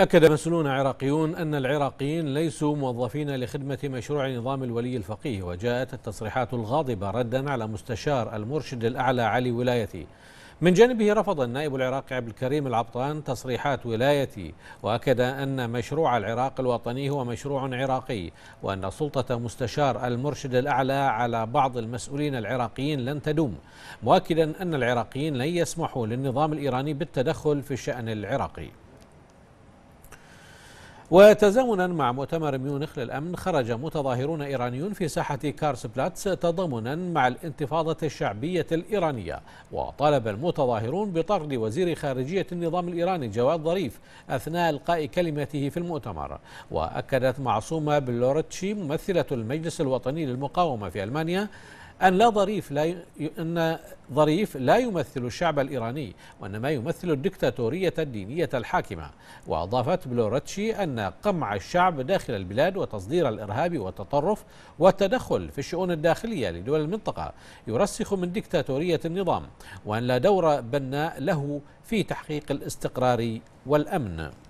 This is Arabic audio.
أكد مسؤولون عراقيون أن العراقيين ليسوا موظفين لخدمة مشروع نظام الولي الفقيه وجاءت التصريحات الغاضبة ردا على مستشار المرشد الأعلى علي ولايتي من جانبه رفض النائب العراقي عبد الكريم العبطان تصريحات ولايتي وأكد أن مشروع العراق الوطني هو مشروع عراقي وأن سلطة مستشار المرشد الأعلى على بعض المسؤولين العراقيين لن تدوم مؤكدا أن العراقيين لن يسمحوا للنظام الإيراني بالتدخل في الشأن العراقي وتزامنا مع مؤتمر ميونخ للأمن خرج متظاهرون إيرانيون في ساحة كارس بلاتس تضامنا مع الانتفاضة الشعبية الإيرانية وطالب المتظاهرون بطرد وزير خارجية النظام الإيراني جواد ظريف أثناء إلقاء كلمته في المؤتمر وأكدت معصومة بلورتشي ممثلة المجلس الوطني للمقاومة في ألمانيا أن لا ظريف لا ي... أن ظريف لا يمثل الشعب الإيراني وإنما يمثل الدكتاتورية الدينية الحاكمة وأضافت بلورتشي أن قمع الشعب داخل البلاد وتصدير الإرهاب والتطرف والتدخل في الشؤون الداخلية لدول المنطقة يرسخ من دكتاتورية النظام وأن لا دور بناء له في تحقيق الاستقرار والأمن